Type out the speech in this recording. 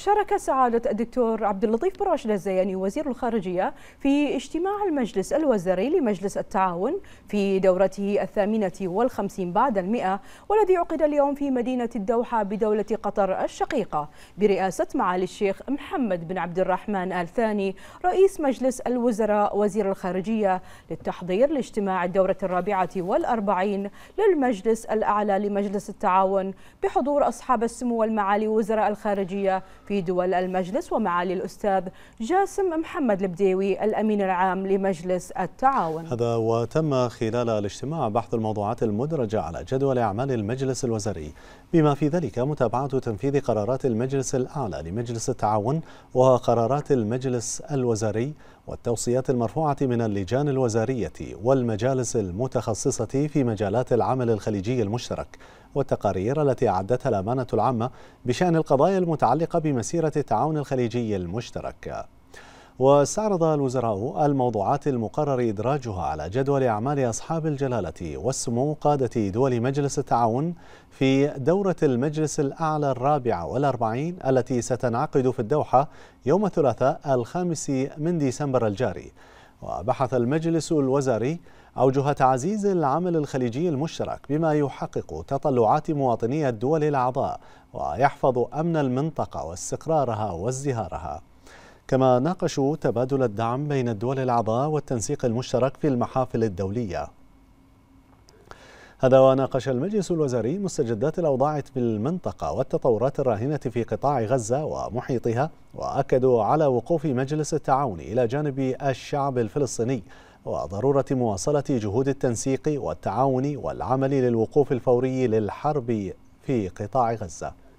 شارك سعادة الدكتور عبد اللطيف بن راشد الزياني وزير الخارجية في اجتماع المجلس الوزاري لمجلس التعاون في دورته الثامنة والخمسين بعد المئة والذي عقد اليوم في مدينة الدوحة بدولة قطر الشقيقة برئاسة معالي الشيخ محمد بن عبد الرحمن آل ثاني رئيس مجلس الوزراء وزير الخارجية للتحضير لاجتماع الدورة الرابعة والأربعين للمجلس الأعلى لمجلس التعاون بحضور أصحاب السمو والمعالي وزراء الخارجية في دول المجلس ومعالي الأستاذ جاسم محمد البديوي الأمين العام لمجلس التعاون هذا وتم خلال الاجتماع بحث الموضوعات المدرجة على جدول أعمال المجلس الوزاري بما في ذلك متابعة تنفيذ قرارات المجلس الأعلى لمجلس التعاون وقرارات المجلس الوزاري والتوصيات المرفوعة من اللجان الوزارية والمجالس المتخصصة في مجالات العمل الخليجي المشترك والتقارير التي أعدتها الأمانة العامة بشأن القضايا المتعلقة بمسيرة التعاون الخليجي المشترك واستعرض الوزراء الموضوعات المقرر إدراجها على جدول أعمال أصحاب الجلالة والسمو قادة دول مجلس التعاون في دورة المجلس الأعلى الرابعة والأربعين التي ستنعقد في الدوحة يوم الثلاثاء الخامس من ديسمبر الجاري وبحث المجلس الوزاري أوجه تعزيز العمل الخليجي المشترك بما يحقق تطلعات مواطني الدول الأعضاء ويحفظ أمن المنطقة واستقرارها وازدهارها كما ناقشوا تبادل الدعم بين الدول الأعضاء والتنسيق المشترك في المحافل الدولية هذا وناقش المجلس الوزاري مستجدات الأوضاع في المنطقة والتطورات الراهنة في قطاع غزة ومحيطها وأكدوا على وقوف مجلس التعاون إلى جانب الشعب الفلسطيني وضرورة مواصلة جهود التنسيق والتعاون والعمل للوقوف الفوري للحرب في قطاع غزة